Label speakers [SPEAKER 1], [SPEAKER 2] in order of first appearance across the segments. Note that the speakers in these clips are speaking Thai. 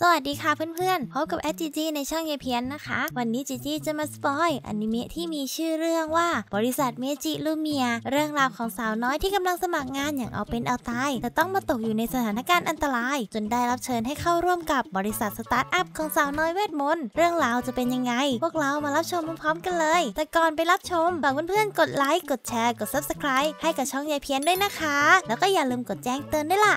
[SPEAKER 1] สวัสดีค่ะเพื่อนๆ พบกับแอดจีจีในช่องเยเพียนนะคะ วันนี้จีจีจะมาสปอยอนิเมะที่มีชื่อเรื่องว่าบริษัทเมจิลูเมีย เรื่องราวของสาวน้อยที่กำลังสมัครงานอย่างเอาเป็นเอาตายแต่ต้องมาตกอยู่ในสถานการณ์อันตราย จนได้รับเชิญให้เข้าร่วมกับบริษัทสตาร์ทอัพของสาวน้อยเวทมนต์เรื่องราวจะเป็นยังไง พวกเรามารับชมพร้อมๆ กันเลย แต่ก่อนไปรับชมฝากเพื่อนๆกดไลค์กดแชร์กดซับสไครต์ให้กับช่องเยเพียนด้วยนะคะ แล้วก็อย่าลืมกดแจ้งเตือนด้วยล่ะ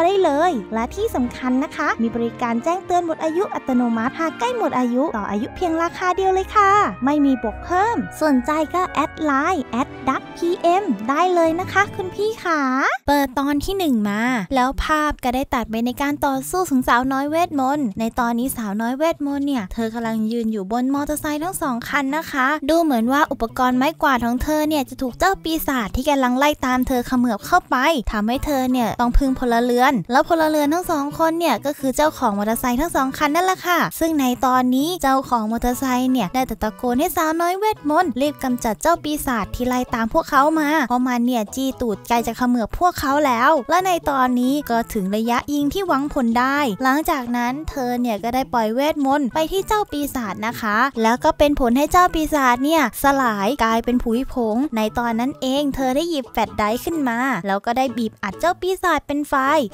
[SPEAKER 1] ได้เลย และที่สำคัญนะคะ มีบริการแจ้งเตือนหมดอายุอัตโนมัติ หากใกล้หมดอายุ ต่ออายุเพียงราคาเดียวเลยค่ะ ไม่มีบกเพิ่มสนใจก็ แอดไลน์แอดดั PM ได้เลยนะคะคุณพี่ขาเปิดตอนที่ 1 มา แล้วภาพก็ได้ตัดไปในการต่อสู้ของสาวน้อยเวทมนต์ในตอนนี้สาวน้อยเวทมนต์เนี่ย เธอกำลังยืนอยู่บนมอเตอร์ไซค์ทั้งสองคันนะคะ ดูเหมือนว่าอุปกรณ์ไม้กวาดของเธอเนี่ยจะถูกเจ้าปีศาจที่กำลังไล่ตามเธอเขมือบเข้าไปทำให้เธอเนี่ยต้องพึ่งพลเรือน แล้วพลเรือนทั้งสองคนเนี่ยก็คือเจ้าของมอเตอร์ไซค์ทั้งสองคันนั่นแหละค่ะซึ่งในตอนนี้เจ้าของมอเตอร์ไซค์เนี่ยได้ตะโกนให้สาวน้อยเวทมนต์รีบกำจัดเจ้าปีศาจที่ไล่ตามพวกวกเขามาเพราะมันเนี่ยจี้ตูดใกล้จะเขมือบพวกเขาแล้ว และในตอนนี้ก็ถึงระยะยิงที่หวังผลได้ หลังจากนั้นเธอเนี่ยก็ได้ปล่อยเวทมนต์ไปที่เจ้าปีศาจนะคะ แล้วก็เป็นผลให้เจ้าปีศาจเนี่ยสลายกลายเป็นผุยผง ในตอนนั้นเอง เธอได้หยิบแฟดไดขึ้นมาแล้วก็ได้บีบอัดเจ้าปีศาจเป็นไฟ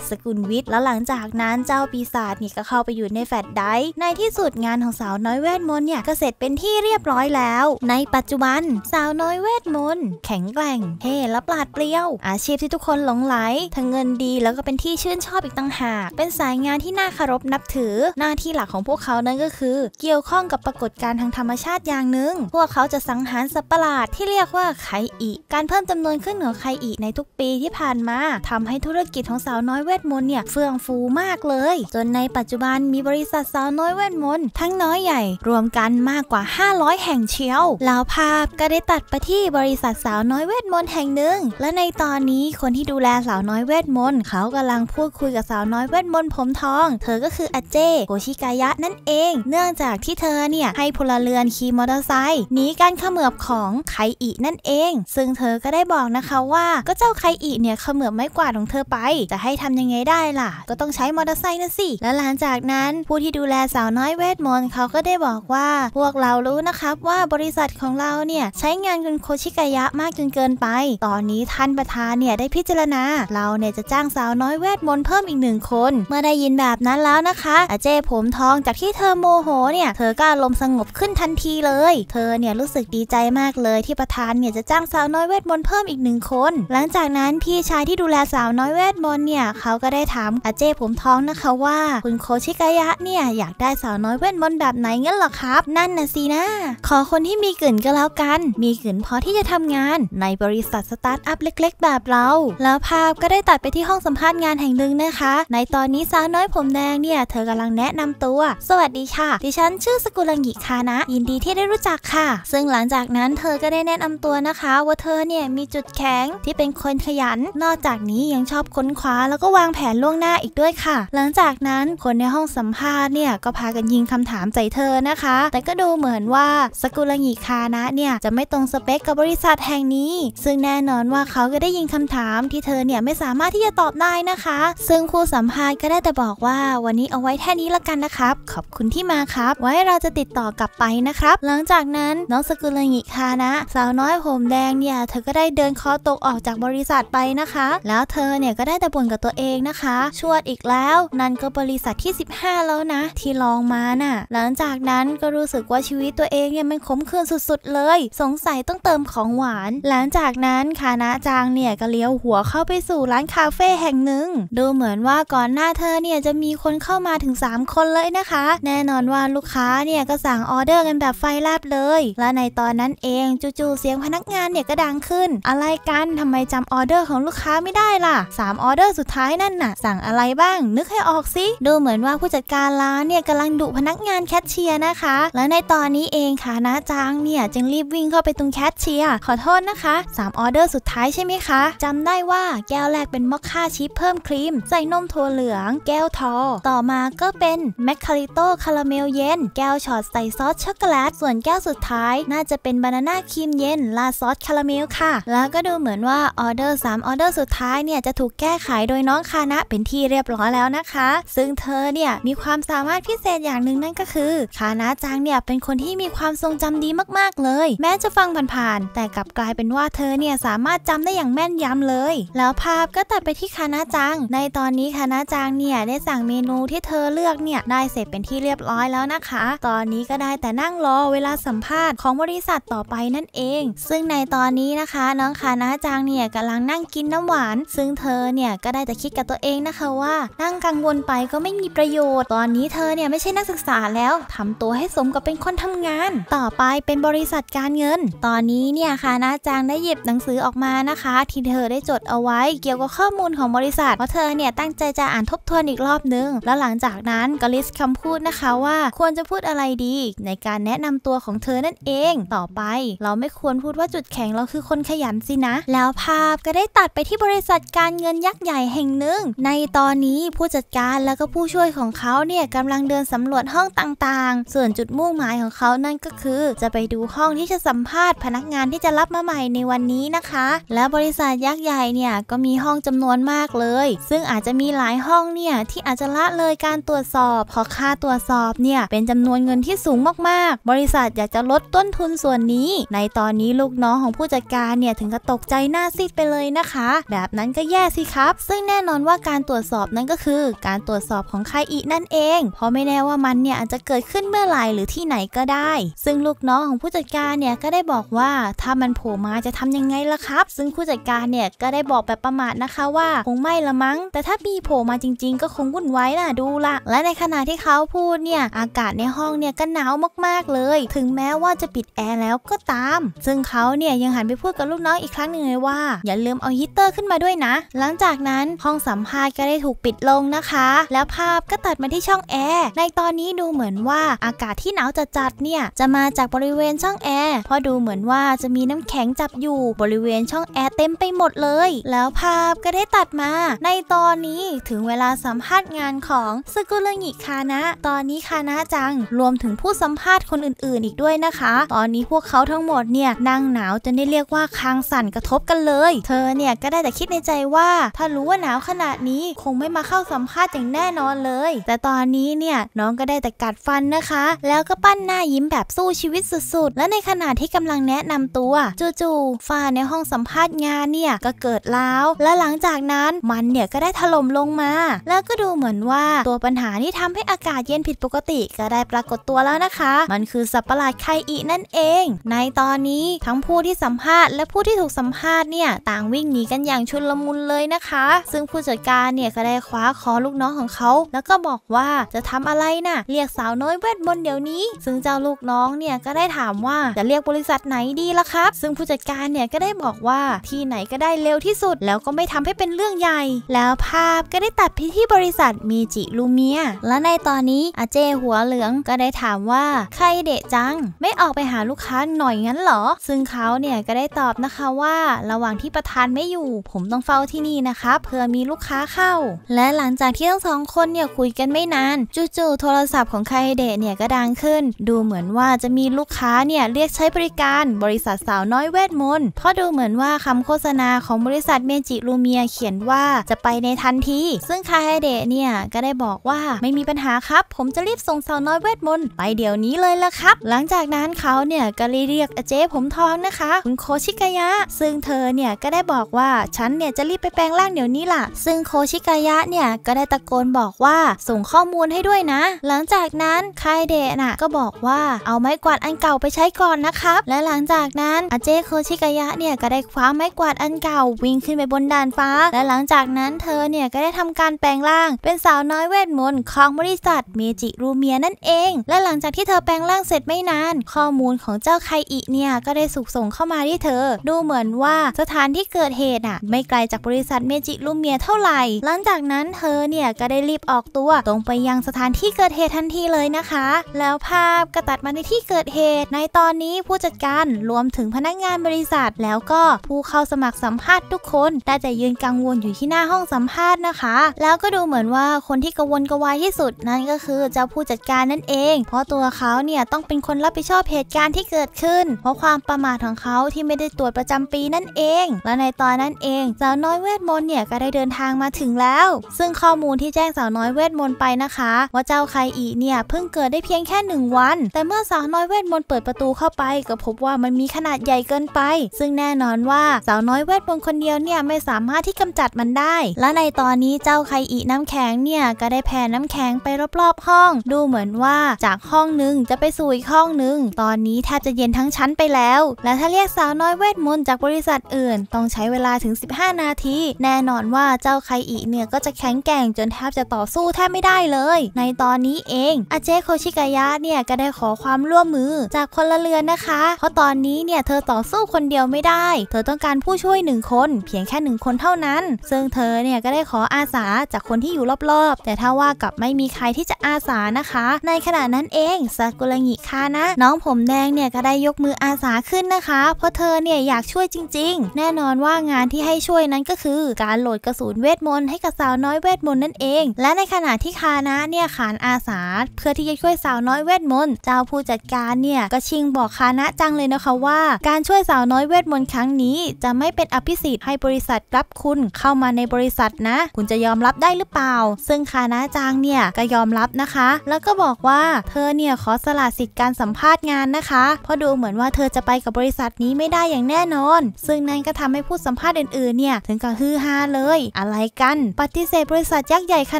[SPEAKER 1] สกุลวิทย์แล้วหลังจากนั้นเจ้าปีศาจเนี่ยก็เข้าไปอยู่ในแฟดไดในที่สุดงานของสาวน้อยเวทมนต์เนี่ยก็เสร็จเป็นที่เรียบร้อยแล้ว ในปัจจุบันสาวน้อยเวทมนต์แขข็งแกร่งเท่และปราดเปรี้ยวอาชีพที่ทุกคนหลงไหลทั้งเงินดีแล้วก็เป็นที่ชื่นชอบอีกต่างหากเป็นสายงานที่น่าคารพนับถือ หน้าที่หลักของพวกเขานั่นก็คือ เกี่ยวข้องกับปรากฏการณ์ทางธรรมชาติอย่างหนึ่งพวกเขาจะสังหารสัตว์ประหลาดที่เรียกว่าไคอีการเพิ่มจำนวนขึ้นของไคอีในทุกปีที่ผ่านมา ทำให้ธุรกิจของสาวน้อยเวทมนต์เนี่ยเฟื่องฟูมากเลยจนในปัจจุบันมีบริษัทสาวน้อยเวทมนต์ทั้งน้อยใหญ่ รวมกันมากกว่า500 แห่งเชียวแล้วภาพก็ได้ตัดไปที่บริษัทสาวน้อยเวทมนต์แห่งหนึ่ง และในตอนนี้คนที่ดูแลสาวน้อยเวทมนต์เขากำลังพูดคุยกับสาวน้อยเวทมนต์ผมทอง เธอก็คืออาเจโกชิกายะนั่นเอง เนื่องจากที่เธอเนี่ยให้พลเรือนขี่มอเตอร์ไซค์หนีการเขมือบของไคอินั่นเอง ซึ่งเธอก็ได้บอกนะคะว่าก็เจ้าไคอิเนี่ยเขมือบไม้กวาดของเธอไป จะให้ทำยังไงได้ล่ะ ก็ต้องใช้มอเตอร์ไซค์นะสิ และหลังจากนั้น ผู้ที่ดูแลสาวน้อยเวทมนต์เขาก็ได้บอกว่า พวกเรารู้นะครับว่าบริษัทของเราเนี่ยใช้งานคุณโคชิกายะมากจนเกินไป ตอนนี้ท่านประธานเนี่ยได้พิจารณา เราเนี่ยจะจ้างสาวน้อยเวทมนต์เพิ่มอีกหนึ่งคน เมื่อได้ยินแบบนั้นแล้วนะคะ อาเจ้ผมทองจากที่เธอโมโหเนี่ยเธอก็อารมณ์สงบขึ้นทันทีเลย เธอเนี่ยรู้สึกดีใจมากเลยที่ประธานเนี่ยจะจ้างสาวน้อยเวทมนต์เพิ่มอีกหนึ่งคน หลังจากนั้นพี่ชายที่ดูแลสาวน้อยเวทมนต์เนี่ยเขาก็ได้ถามอาเจ้ผมทองนะคะว่าคุณโคชิกายะเนี่ยอยากได้สาวน้อยเวทมนต์แบบไหนงั้นหรอครับ นั่นน่ะสินะขอคนที่มีกลิ่นก็แล้วกัน มีกลิ่นพอที่จะทำงานในบริษัทสตาร์ทอัพเล็กๆ แบบเรา แล้วภาพก็ได้ตัดไปที่ห้องสัมภาษณ์งานแห่งหนึ่งนะคะ ในตอนนี้สาวน้อยผมแดงเนี่ยเธอกำลังแนะนำตัว สวัสดีค่ะ ดิฉันชื่อสกุลังกิคานะ ยินดีที่ได้รู้จักค่ะ ซึ่งหลังจากนั้นเธอก็ได้แนะนำตัวนะคะ ว่าเธอเนี่ยมีจุดแข็งที่เป็นคนขยัน นอกจากนี้ยังชอบค้นคว้าแล้วก็วางแผนล่วงหน้าอีกด้วยค่ะ หลังจากนั้นคนในห้องสัมภาษณ์เนี่ยก็พากันยิงคำถามใส่เธอนะคะ แต่ก็ดูเหมือนว่าสกุลังกิคานะเนี่ยจะไม่ตรงสเปคกับบริษัทแห่งนี้ี้ซึ่งแน่นอนว่าเขาก็ได้ยินคำถาม ที่เธอเนี่ยไม่สามารถที่จะตอบได้นะคะ ซึ่งครูสัมภาษณ์ก็ได้แต่บอกว่า วันนี้เอาไว้แค่นี้ละกันนะครับ ขอบคุณที่มาครับ ไว้เราจะติดต่อกลับไปนะครับ หลังจากนั้นน้องสกุลงิคานะสาวน้อยผมแดงเนี่ยเธอก็ได้เดินคอตกออกจากบริษัทไปนะคะ แล้วเธอเนี่ยก็ได้แต่บ่นกับตัวเองนะคะชวดอีกแล้วนั่นก็บริษัทที่ 15 แล้วนะที่ลองมาน่ะหลังจากนั้นก็รู้สึกว่าชีวิตตัวเองเนี่ยมันขมขื่นสุดๆเลย สงสัยต้องเติมของหวานหลังจากนั้นคานะจางเนี่ยก็เลี้ยวหัวเข้าไปสู่ร้านคาเฟ่แห่งหนึ่ง ดูเหมือนว่าก่อนหน้าเธอเนี่ยจะมีคนเข้ามาถึง 3 คนเลยนะคะ แน่นอนว่าลูกค้าเนี่ยก็สั่งออเดอร์กันแบบไฟแลบเลย และในตอนนั้นเองจู่ๆเสียงพนักงานเนี่ยก็ดังขึ้น อะไรกันทำไมจำออเดอร์ของลูกค้าไม่ได้ล่ะ3ออเดอร์สุดท้ายนั่นน่ะสั่งอะไรบ้างนึกให้ออกสิดูเหมือนว่าผู้จัดการร้านเนี่ยกำลังดุพนักงานแคชเชียร์นะคะ และในตอนนี้เองคานะจางเนี่ยจึงรีบวิ่งเข้าไปตรงแคชเชียร์ขอโทษนะคะคะ3ออเดอร์สุดท้ายใช่ไหมคะจำได้ว่าแก้วแรกเป็นมอคค่าชิพเพิ่มครีมใส่นมถั่วเหลือง แก้วทอ ต่อมาก็เป็นแมคคาริโต้คาราเมลเย็นแก้วช็อตใส่ซอสช็อกโกแลตส่วนแก้วสุดท้าย น่าจะเป็นบานาน่าครีมเย็นลาซอสคาราเมลค่ะ แล้วก็ดูเหมือนว่าออเดอร์3ออเดอร์สุดท้ายเนี่ยจะถูกแก้ไขโดยน้องคานะ เป็นที่เรียบร้อยแล้วนะคะ ซึ่งเธอเนี่ยมีความสามารถพิเศษอย่างหนึ่งนั่นก็คือคานะจังเนี่ยเป็นคนที่มีความทรงจำดีมากๆเลย แม้จะฟังผ่านๆแต่กลับกลายเป็น็นว่าเธอเนี่ย สามารถจำได้อย่างแม่นยำเลย แล้วภาพก็ตัดไปที่คานาจัง ในตอนนี้คานาจังเนี่ยได้สั่งเมนูที่เธอเลือกเนี่ย ได้เสร็จเป็นที่เรียบร้อยแล้วนะคะ ตอนนี้ก็ได้แต่นั่งรอเวลาสัมภาษณ์ของบริษัทต่อไปนั่นเอง ซึ่งในตอนนี้นะคะ น้องคานาจังเนี่ยกำลังนั่งกินน้ำหวาน ซึ่งเธอเนี่ยก็ได้แต่คิดกับตัวเองนะคะว่านั่งกังวลไปก็ไม่มีประโยชน์ ตอนนี้เธอเนี่ยไม่ใช่นักศึกษาแล้ว ทำตัวให้สมกับเป็นคนทำงาน ต่อไปเป็นบริษัทการเงิน ตอนนี้เนี่ยคานาจางได้หยิบหนังสือออกมานะคะที่เธอได้จดเอาไว้เกี่ยวกับข้อมูลของบริษัทเพราะเธอเนี่ยตั้งใจจะอ่านทบทวนอีกรอบนึง แล้วหลังจากนั้นก็ลิสคํคำพูดนะคะว่าควรจะพูดอะไรดี ในการแนะนำตัวของเธอนั่นเองต่อไปเราไม่ควรพูดว่าจุดแข็งเราคือคนขยันสินะ แล้วภาพก็ได้ตัดไปที่บริษัทการเงินยักษ์ใหญ่แห่งหนึ่งในตอนนี้ผู้จัดการแล้วก็ผู้ช่วยของเขาเนี่ยกำลังเดินสำรวจห้องต่าง ๆ ส่วนจุดมุ่งหมายของเขานั่นก็คือจะไปดูห้องที่จะสัมภาษณ์ พนักงานที่จะรับมาใหม่ม่ในวันนี้นะคะ และบริษัทยักษ์ใหญ่เนี่ยก็มีห้องจำนวนมากเลย ซึ่งอาจจะมีหลายห้องเนี่ยที่อาจจะละเลยการตรวจสอบ เพราะค่าตรวจสอบเนี่ยเป็นจำนวนเงินที่สูงมากๆบริษัทอยากจะลดต้นทุนส่วนนี้ ในตอนนี้ลูกน้องของผู้จัดการเนี่ยถึงกับตกใจหน้าซีดไปเลยนะคะ แบบนั้นก็แย่สิครับ ซึ่งแน่นอนว่าการตรวจสอบนั้นก็คือ การตรวจสอบของใครอีนั่นเองเพราะไม่แน่ว่ามันเนี่ยอาจจะเกิดขึ้นเมื่อไหร่หรือที่ไหนก็ได้ ซึ่งลูกน้องของผู้จัดการเนี่ยก็ได้บอกว่าถ้ามันโผล่มาจะทำยังไงล่ะครับ ซึ่งผู้จัดการเนี่ยก็ได้บอกแบบประมาทนะคะว่าคงไม่ละมั้ง แต่ถ้ามีโผล่มาจริงๆก็คงวุ่นวายน่ะดูละ และในขณะที่เขาพูดเนี่ย อากาศในห้องเนี่ยก็หนาวมากๆเลย ถึงแม้ว่าจะปิดแอร์แล้วก็ตาม ซึ่งเขาเนี่ยยังหันไปพูดกับลูกน้องอีกครั้งหนึ่งเลยว่า อย่าลืมเอาฮีเตอร์ขึ้นมาด้วยนะ หลังจากนั้นห้องสัมภาษณ์ก็ได้ถูกปิดลงนะคะ แล้วภาพก็ตัดมาที่ช่องแอร์ในตอนนี้ดูเหมือนว่าอากาศที่หนาวจัดๆเนี่ยจะมาจากบริเวณช่องแอร์เพราะดูเหมือนว่าจะมีน้ำแข็งจับอยู่บริเวณช่องแอร์เต็มไปหมดเลย แล้วภาพก็ได้ตัดมา ในตอนนี้ถึงเวลาสัมภาษณ์งานของสกุลงิคานะตอนนี้คานะจังรวมถึงผู้สัมภาษณ์คนอื่นๆ อีกด้วยนะคะ ตอนนี้พวกเขาทั้งหมดเนี่ยนั่งหนาวจนได้เรียกว่าคางสั่นกระทบกันเลย เธอเนี่ยก็ได้แต่คิดในใจว่า ถ้ารู้ว่าหนาวขนาดนี้คงไม่มาเข้าสัมภาษณ์อย่างแน่นอนเลย แต่ตอนนี้เนี่ยน้องก็ได้แต่กัดฟันนะคะ แล้วก็ปั้นหน้ายิ้มแบบสู้ชีวิตสุดๆและในขณะที่กำลังแนะนำตัวจูู่ๆฝ้าในห้องสัมภาษณ์งานเนี่ย ก็เกิดแล้ว และหลังจากนั้นมันเนี่ย ก็ได้ถล่มลงมา แล้วก็ดูเหมือนว่าตัวปัญหานี่ทำให้อากาศเย็นผิดปกติ ก็ได้ปรากฏตัวแล้วนะคะ มันคือสัตว์ประหลาดไคอีนั่นเอง ในตอนนี้ทั้งผู้ที่สัมภาษณ์และผู้ที่ถูกสัมภาษณ์เนี่ยต่างวิ่งหนีกันอย่างชุลมุนเลยนะคะ ซึ่งผู้จัดการเนี่ยก็ได้คว้าคอลูกน้องของเขา แล้วก็บอกว่าจะทำอะไรนะ่ะเรียกสาวน้อยเวทมนต์เดี๋ยวนี้ ซึ่งเจ้าลูกน้องเนี่ยก็ได้ถามว่าจะเรียกบริษัทไหนดีล่ะครับ ซึ่งผู้จัดดการเนี่ยก็ได้บอกว่าที่ไหนก็ได้เร็วที่สุดแล้วก็ไม่ทำให้เป็นเรื่องใหญ่ แล้วภาพก็ได้ตัดพิธีบริษัท มีจิลูเมีย และในตอนนี้อาเจหัวเหลืองก็ได้ถามว่าใครเดะจัง ไม่ออกไปหาลูกค้าหน่อยงั้นหรอซึ่งเขาเนี่ยก็ได้ตอบนะคะว่าระหว่างที่ประธานไม่อยู่ ผมต้องเฝ้าที่นี่นะคะเพื่อมีลูกค้าเข้า และหลังจากที่ทั้งสองคนเนี่ยคุยกันไม่นานจู่ๆโทรศัพท์ของใครเดะเนี่ยก็ดังขึ้น ดูเหมือนว่าจะมีลูกค้าเนี่ยเรียกใช้บริการบริษัทสาวน้อยเวทมนต์เพราะดูเหมือนว่าคำโฆษณาของบริษัทเมจิลูเมีย เขียนว่าจะไปในทันที ซึ่งคาเฮเดะเนี่ย ก็ได้บอกว่าไม่มีปัญหาครับผมจะรีบส่งสาวน้อยเวทมนต์ไปเดี๋ยวนี้เลยละครับ หลังจากนั้นเขาเนี่ยก็เลยเรียกเจ๊ผมทองนะคะคุณโคชิกายะ ซึ่งเธอเนี่ย ก็ได้บอกว่าฉันเนี่ยจะรีบไปแปลงร่างเดี๋ยวนี้ล่ะซึ่งโคชิกายะเนี่ยก็ได้ตะโกนบอกว่าส่งข้อมูลให้ด้วยนะ หลังจากนั้นคาเฮเดะน่ะก็บอกว่าเอาไม้กวาดอันเก่าไปใช้ก่อนนะครับและหลังจากนั้นอาเจ๊โคชิกายะเนี่ยก็ได้คว้าไม้กวาดอันเก่าวิ่งขึ้นไปบนด่านฟ้า และหลังจากนั้นเธอเนี่ยก็ได้ทำการแปลงร่างเป็นสาวน้อยเวทมนต์ของบริษัทเมจิรูเมียนั่นเอง และหลังจากที่เธอแปลงร่างเสร็จไม่นาน ข้อมูลของเจ้าไคอิเนี่ยก็ได้สุกส่งเข้ามาที่เธอ ดูเหมือนว่าสถานที่เกิดเหตุอ่ะไม่ไกลจากบริษัทเมจิรูเมียเท่าไหร่ หลังจากนั้นเธอเนี่ยก็ได้รีบออกตัวตรงไปยังสถานที่เกิดเหตุทันทีเลยนะคะ แล้วภาพกระตัดมาในที่เกิดเหตุ ในตอนนี้ผู้จัดการรวมถึงพนักงานานบริษัทแล้วก็ผู้เข้าสมัครสัมภาษณ์ทุกคนได้แต่ยืนกังวลอยู่ที่หน้าห้องสัมภาษณ์นะคะ แล้วก็ดูเหมือนว่าคนที่กังวลกวายที่สุดนั่นก็คือเจ้าผู้จัดการนั่นเอง เพราะตัวเขาเนี่ยต้องเป็นคนรับผิดชอบเหตุการณ์ที่เกิดขึ้น เพราะความประมาทของเขาที่ไม่ได้ตรวจประจำปีนั่นเอง และในตอนนั้นเองสาวน้อยเวทมนต์เนี่ยก็ได้เดินทางมาถึงแล้ว ซึ่งข้อมูลที่แจ้งสาวน้อยเวทมนต์ไปนะคะ ว่าเจ้าใครอีเนี่ยเพิ่งเกิดได้เพียงแค่ 1 วัน แต่เมื่อสาวน้อยเวทมนต์เปิดประตูเข้าไป ก็พบว่ามันมีขนาดใหญ่เกินไปซึ่งแน่นอนว่าสาวน้อยเวทมนต์คนเดียวเนี่ยไม่สามารถที่กำจัดมันได้ และในตอนนี้เจ้าไคอีน้ำแข็งเนี่ยก็ได้แผ่น้ำแข็งไปรอบๆ ห้อง ดูเหมือนว่าจากห้องหนึ่งจะไปสู่อีกห้องหนึ่งตอนนี้แทบจะเย็นทั้งชั้นไปแล้ว และถ้าเรียกสาวน้อยเวทมนต์จาก บริษัทอื่น ต้องใช้เวลาถึง 15 นาที แน่นอนว่าเจ้าไคอีเนี่ยก็จะแข็งแกร่งจนแทบจะต่อสู้แทบไม่ได้เลย ในตอนนี้เองอาเจโคชิกายะเนี่ยก็ได้ขอความร่วมมือจากคนละเรือนนะคะ เพราะตอนนี้เนี่ยเธอต่อสูู้้คนเดียวไม่ได้ เธอต้องการผู้ช่วยหนึ่งคนเพียงแค่หนึ่งคนเท่านั้น ซึ่งเธอเนี่ยก็ได้ขออาสาจากคนที่อยู่รอบๆ แต่ถ้าว่ากับไม่มีใครที่จะอาสานะคะ ในขณะนั้นเองซากุระงิคานะ น้องผมแดงเนี่ยก็ได้ยกมืออาสาขึ้นนะคะเพราะเธอเนี่ยอยากช่วยจริง ๆ แน่นอนว่างานที่ให้ช่วยนั้นก็คือการโหลดกระสุนเวทมนต์ให้กับสาวน้อยเวทมนต์นั่นเอง และในขณะที่คานะเนี่ยขานอาสาเพื่อที่จะช่วยสาวน้อยเวทมนต์เจ้าผู้จัดการเนี่ยก็ชิงบอกคานะจังเลยนะคะว่าการช่วยสาวน้อยเวทมนต์ครั้งนี้จะไม่เป็นอภิสิทธิ์ให้บริษัทรับคุณเข้ามาในบริษัทนะ คุณจะยอมรับได้หรือเปล่า ซึ่งคานาจางเนี่ยก็ยอมรับนะคะ แล้วก็บอกว่าเธอเนี่ยขอสละสิทธิ์การสัมภาษณ์งานนะคะ เพราะดูเหมือนว่าเธอจะไปกับบริษัทนี้ไม่ได้อย่างแน่นอน ซึ่งนั่นก็ทำให้ผู้สัมภาษณ์อื่นๆเนี่ยถึงกับฮือฮาเลย อะไรกันปฏิเสธบริษัทยักษ์ใหญ่ข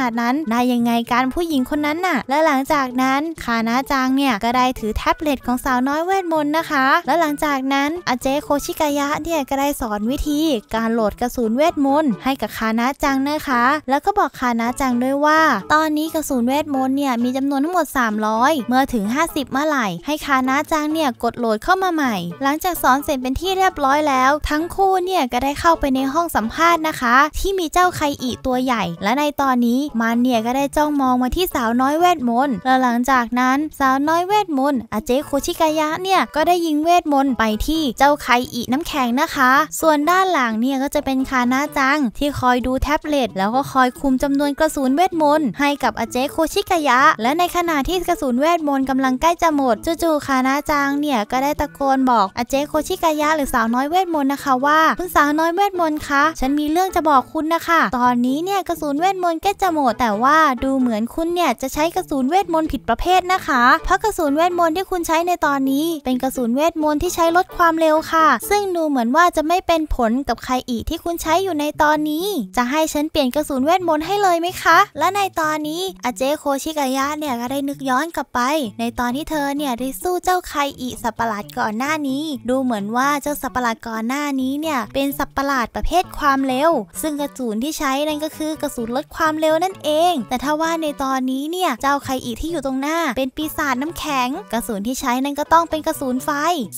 [SPEAKER 1] นาดนั้นได้ยังไงการผู้หญิงคนนั้นน่ะและหลังจากนั้นคานาจางเนี่ยก็ได้ถือแท็บเล็ตของสาวน้อยเวทมนต์นะคะ และหลังจากนั้นอาเจโคชิกายะเนี่ยก็ได้สอนวิธีการโหลดกระสุนเวทมนต์ให้กับคานะจังนะคะ แล้วก็บอกคานะจังด้วยว่า ตอนนี้กระสุนเวทมนต์เนี่ยมีจำนวนทั้งหมด 300 เมื่อถึง 50 เมื่อไหร่ให้คานะจังเนี่ยกดโหลดเข้ามาใหม่ หลังจากสอนเสร็จเป็นที่เรียบร้อยแล้ว ทั้งคู่เนี่ยก็ได้เข้าไปในห้องสัมภาษณ์นะคะ ที่มีเจ้าไคอีตัวใหญ่ และในตอนนี้มันเนี่ยก็ได้จ้องมองมาที่สาวน้อยเวทมนต์แล้วหลัลังจากนั้นสาวน้อยเวทมนต์อาเจโคชิกายะเนี่ยก็ได้ยิงเวทมนต์ไปที่เจ้าไคอีน้ำแข็งนะคะ ส่วนด้านหลังเนี่ยก็จะเป็นคานาจังที่คอยดูแท็บเล็ตแล้วก็คอยคุมจำนวนกระสุนเวทมนต์ให้กับอาเจโคชิกะยะ และในขณะที่กระสุนเวทมนต์กำลังใกล้จะหมด จู่ๆคานาจังเนี่ยก็ได้ตะโกนบอกอาเจโคชิกะยะหรือสาวน้อยเวทมนต์นะคะว่าคุณสาวน้อยเวทมนต์คะฉันมีเรื่องจะบอกคุณนะคะตอนนี้เนี่ยกระสุนเวทมนต์ใกล้จะหมด แต่ว่าดูเหมือนคุณเนี่ยจะใช้กระสุนเวทมนต์ผิดประเภทนะคะ เพราะกระสุนเวทมนต์ที่คุณใช้ในตอนนี้เป็นกระสุนเวทมนต์ที่ใช้ลดความเร็ลค่ะซึ่งดูเหมือนว่าจะไม่เป็นผลกับใครอีกที่คุณใช้อยู่ในตอนนี้ จะให้ฉันเปลี่ยนกระสุนเวทมนต์ให้เลยไหมคะ และในตอนนี้อาเจโคชิกายะเนี่ยก็ได้นึกย้อนกลับไปในตอนที่เธอเนี่ยได้สู้เจ้าใครอีสัปประหลาดก่อนหน้านี้ ดูเหมือนว่าเจ้าสัปประหลาดก่อนหน้านี้เนี่ยเป็นสัปประหลาดประเภทความเร็ว ซึ่งกระสุนที่ใช้นั่นก็คือกระสุนลดความเร็วนั่นเอง แต่ถ้าว่าในตอนนี้เนี่ยเจ้าใครอีที่อยู่ตรงหน้า เป็นปีศาจน้ำแข็ง กระสุนที่ใช้นั่นก็ต้องเป็นกระสุนไฟ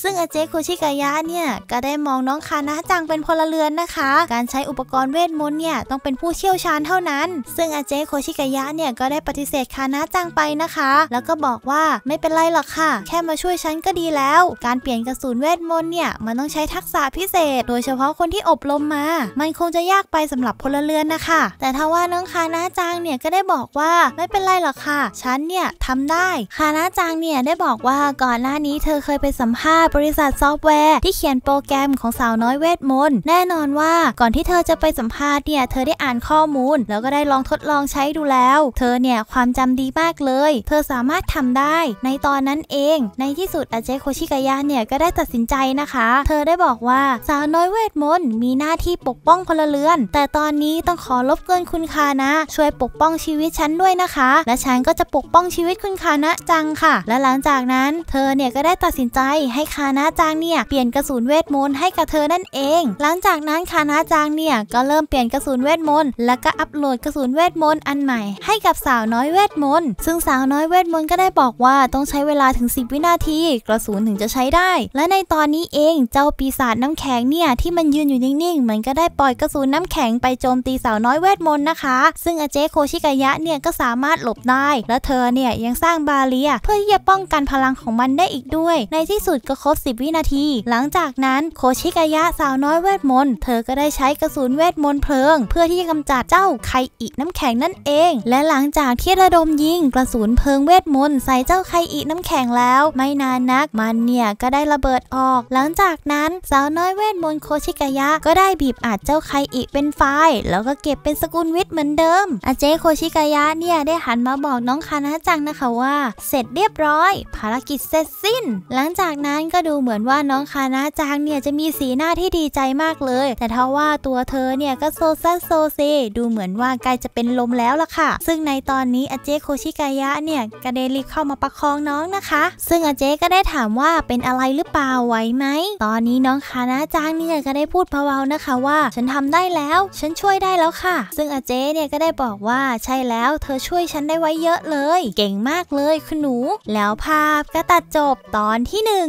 [SPEAKER 1] ซึ่งอาเจโคชิกายะยะเนี่ยก็ได้มองน้องคานะจังเป็นพลเรือนนะคะ การใช้อุปกรณ์เวทมนต์เนี่ยต้องเป็นผู้เชี่ยวชาญเท่านั้น ซึ่งอาเจโคชิกะยะเนี่ยก็ได้ปฏิเสธคานะจังไปนะคะ แล้วก็บอกว่าไม่เป็นไรหรอกค่ะ แค่มาช่วยฉันก็ดีแล้ว การเปลี่ยนกระสุนเวทมนต์เนี่ยมันต้องใช้ทักษะพิเศษ โดยเฉพาะคนที่อบรมมา มันคงจะยากไปสำหรับพลเรือนนะคะ แต่ถ้าว่าน้องคานะจังเนี่ยก็ได้บอกว่าไม่เป็นไรหรอกค่ะ ฉันเนี่ยทำได้ คานะจังเนี่ยได้บอกว่าก่อนหน้านี้เธอเคยไปสัมภาษณ์บริษัทซอฟต์แวร์รที่เขียนโปรแกรมของสาวน้อยเวทมนต์แน่นอนว่าก่อนที่เธอจะไปสัมภาษณ์เนี่ยเธอได้อ่านข้อมูล แล้วก็ได้ลองทดลองใช้ดูแล้ว เธอเนี่ยความจำดีมากเลย เธอสามารถทำได้ ในตอนนั้นเอง ในที่สุดอาเจโคชิกายะเนี่ยก็ได้ตัดสินใจนะคะ เธอได้บอกว่าสาวน้อยเวทมนต์มีหน้าที่ปกป้องพลเรือน แต่ตอนนี้ต้องขอลบเกินคุณคานะ ช่วยปกป้องชีวิตฉันด้วยนะคะ และฉันก็จะปกป้องชีวิตคุณคานะจังค่ะ และหลังจากนั้นเธอเนี่ยก็ได้ตัดสินใจให้คานะจังเนี่ยปลี่ยนกระสุนเวทมนต์ให้กับเธอนั่นเอง หลังจากนั้นคานาจังเนี่ยก็เริ่มเปลี่ยนกระสุนเวทมนต์แล้วก็อัปโหลดกระสุนเวทมนต์อันใหม่ให้กับสาวน้อยเวทมนต์ ซึ่งสาวน้อยเวทมนต์ก็ได้บอกว่าต้องใช้เวลาถึง 10 วินาที กระสุนถึงจะใช้ได้ และในตอนนี้เองเจ้าปีศาจน้ำแข็งเนี่ยที่มันยืนอยู่นิ่งๆมันก็ได้ปล่อยกระสุนน้ำแข็งไปโจมตีสาวน้อยเวทมนต์นะคะ ซึ่งอาเจโคชิกายะเนี่ยก็สามารถหลบได้ และเธอเนี่ยยังสร้างบาเรียเพื่อที่จะป้องกันพลังของมันได้อีกด้วย ในที่สุดก็ครบ10 วินาทีหลังจากนั้นโคชิกายะสาวน้อยเวทมนต์เธอก็ได้ใช้กระสุนเวทมนต์เพลิง เพื่อที่จะกำจัดเจ้าไคอิน้ำแข็งนั่นเอง และหลังจากที่ระดมยิงกระสุนเพลิงเวทมนต์ใส่เจ้าไคอิน้ำแข็งแล้ว ไม่นานนักมันเนี่ยก็ได้ระเบิดออก หลังจากนั้นสาวน้อยเวทมนต์โคชิกายะก็ได้บีบอัดเจ้าไคอิเป็นไฟล์แล้วก็เก็บเป็นสกุลวิทย์เหมือนเดิม อาเจโคชิกายะเนี่ยได้หันมาบอกน้องคานาจังนะคะว่าเสร็จเรียบร้อย ภารกิจเสร็จสิ้น หลังจากนั้นก็ดูเหมือนว่าน้องคานะจางเนี่ยจะมีสีหน้าที่ดีใจมากเลย แต่ทว่าตัวเธอเนี่ยก็โซซัสโซเซดูเหมือนว่าใกล้จะเป็นลมแล้วล่ะค่ะ ซึ่งในตอนนี้อาเจโคชิกายะเนี่ยกระเดรีบเข้ามาประคองน้องนะคะ ซึ่งอาเจก็ได้ถามว่าเป็นอะไรหรือเปล่าไหวไหมตอนนี้น้องคานะจางเนี่ยก็ได้พูดเบาๆนะคะว่าฉันทำได้แล้วฉันช่วยได้แล้วค่ะ ซึ่งอาเจเนี่ยก็ได้บอกว่าใช่แล้ว เธอช่วยฉันได้ไว้เยอะเลยเก่งมากเลยคุณหนู แล้วภาพก็ตัดจบตอนที่หนึ่ง